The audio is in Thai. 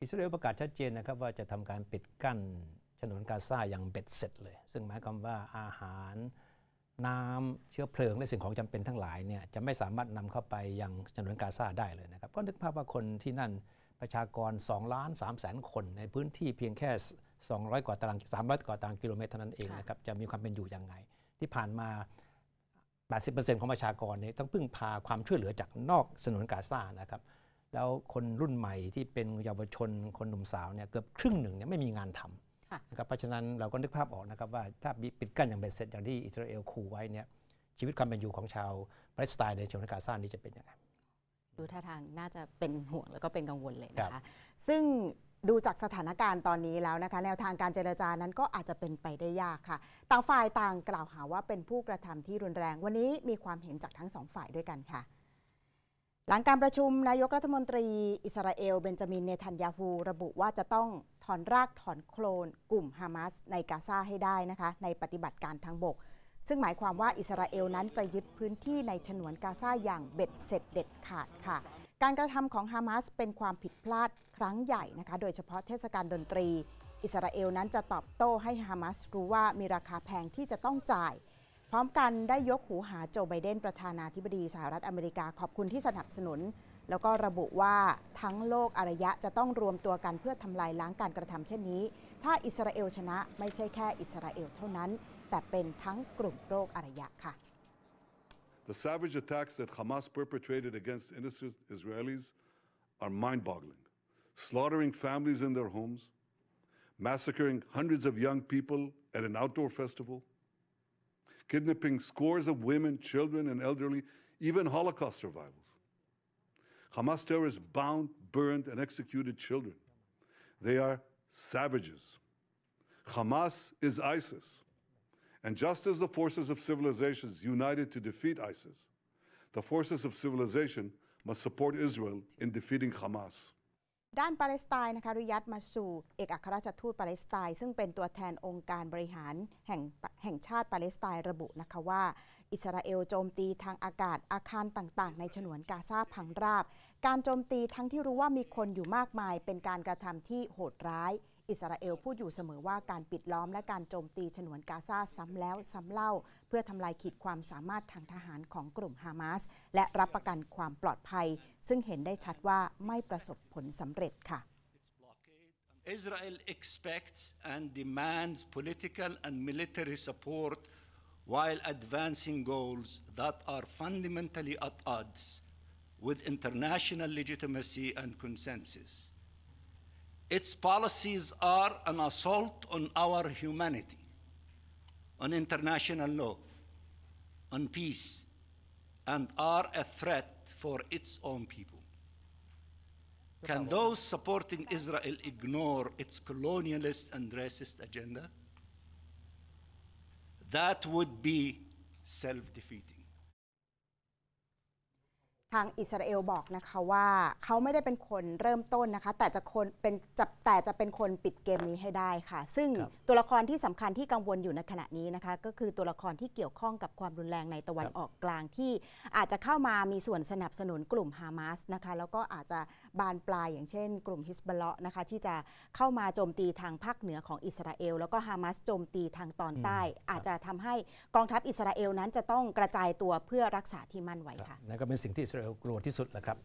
อิสราเอลประกาศชัดเจนนะครับว่าจะทำการปิดกั้นถนนกาซาอย่างเบ็ดเสร็จเลย ซึ่งหมายความว่าอาหารน้ำเชื้อเพลิง และสิ่งของจำเป็นทั้งหลายเนี่ยจะไม่สามารถนำเข้าไปยังถนนกาซาได้เลยนะครับก็นึกภาพว่าคนที่นั่นประชากร2ล้าน3แสนคนในพื้นที่เพียงแค่ 200กว่าตาราง300กว่าตารางกิโลเมตรเท่านั้นเองนะครับจะมีความเป็นอยู่ยังไง ที่ผ่านมา80%ของประชากรเนี่ยต้องพึ่งพาความช่วยเหลือจากนอกสนนกาซานะครับแล้วคนรุ่นใหม่ที่เป็นเยาวชนคนหนุ่มสาวเนี่ยเกือบครึ่งหนึ่งเนี่ยไม่มีงานทำนะครับเพราะฉะนั้นเราก็นึกภาพออกนะครับ ว่าถ้าปิดกั้นอย่างเป็นเสร็จอย่างที่อิสราเอลขู่ไว้เนี่ยชีวิตความเป็นอยู่ของชาวปาเลสไตน์ในชนกาซานี้จะเป็นยังไงดูท่าทางน่าจะเป็นห่วงแล้วก็เป็นกังวลเลยนะคะซึ่งดูจากสถานการณ์ตอนนี้แล้วนะคะ แนวทางการเจรจานั้นก็อาจจะเป็นไปได้ยากค่ะต่างฝ่ายต่างกล่าวหาว่าเป็นผู้กระทำที่รุนแรงวันนี้มีความเห็นจากทั้งสองฝ่ายด้วยกันค่ะหลังการประชุมนายกรัฐมนตรี อิสราเอล เบนจามินเนทันยาฮูระบุว่าจะต้องถอนรากถอนโคลน กลุ่มฮามาสในกาซาให้ได้นะคะในปฏิบัติการทางบก ซึ่งหมายความว่าอิสราเอลนั้นจะยึดพื้นที่ในฉนวนกาซาอย่างเบ็ดเสร็จเด็ดขาดค่ะ การกระทำของฮามาสเป็นความผิดพลาดครั้งใหญ่นะคะโดยเฉพาะเทศกาลดนตรี อิสราเอลนั้นจะตอบโต้ให้ฮามาสรู้ว่ามีราคาแพงที่จะต้องจ่ายร้อมกันได้ยกหูหาโจไบเดนประธานาธิบดีสหรัฐอเมริกา ขอบคุณที่สนับสนุน แล้วก็ระบุว่าทั้งโลกอารยะจะต้องรวมตัวกันเพื่อทำลายล้างการกระทำเช่นนี้ ถ้าอิสราเอลชนะไม่ใช่แค่อิสราเอลเท่านั้น แต่เป็นทั้งกลุ่มโลกอารยะค่ะ The savage attacks that Hamas perpetrated against innocent Israelis are mind-boggling, slaughtering families in their homes, massacring hundreds of young people at an outdoor festival, kidnapping scores of women, children, and elderly, even Holocaust survivors. Hamas terrorists bound, burned, and executed children. They are savages. Hamas is ISIS. And just as the forces of civilizations united to defeat ISIS, the forces of civilization must support Israel in defeating Hamas. ด้านปาเลสไตน์นะคะริยัตมาสู่ เอกอัครราชทูตปาเลสไตน์ซึ่งเป็นตัวแทนองค์การบริหารแห่งแห่งชาติปาเลสไตน์ระบุนะคะว่าอิสราเอลโจมตีทางอากาศอาคารต่างๆ ในฉนวนกาซาพังราบ การโจมตีทั้งที่รู้ว่ามีคนอยู่มากมายเป็นการกระทำที่โหดร้ายอิสราเอลพูดอยู่เสมอว่าการปิดล้อมและการโจมตีฉนวนกาซาซ้ำแล้วซ้ำเล่าเพื่อทำลายขีดความสามารถทางทหารของกลุ่มฮามาสและรับประกันความปลอดภัย ซึ่งเห็นได้ชัดว่าไม่ประสบผลสำเร็จค่ะ Israel expects and demands political and military support while advancing goals that are fundamentally at odds with international legitimacy and consensus. Its policies are an assault on our humanity, on international law, on peace, and are a threat for its own people. Can those supporting Israel ignore its colonialist and racist agenda? That would be self defeating. ทางอิสราเอลบอกนะคะว่าเขาไม่ได้เป็นคนเริ่มต้นนะคะแต่จะคนเป็นจะแต่จะเป็นคนปิดเกมนี้ให้ได้ค่ะ ซึ่งตัวละครที่สำคัญที่กังวลอยู่ในขณะนี้นะคะ ก็คือตัวละครที่เกี่ยวข้องกับความรุนแรงในตะวันออกกลางที่อาจจะเข้ามามีส่วนสนับสนุนกลุ่มฮามาสนะคะแล้วก็อาจจะบานปลายอย่างเช่นกลุ่มฮิสบัลเลาะนะคะที่จะเข้ามาโจมตีทางภาคเหนือของอิสราเอลแล้วก็ฮามาสโจมตีทางตอนใต้ อาจจะทำให้กองทัพอิสราเอลนั้นจะต้องกระจายตัวเพื่อรักษาที่มั่นไว้ค่ะนั่นก็เป็นสิ่งที่กลัวที่สุดแหละครับ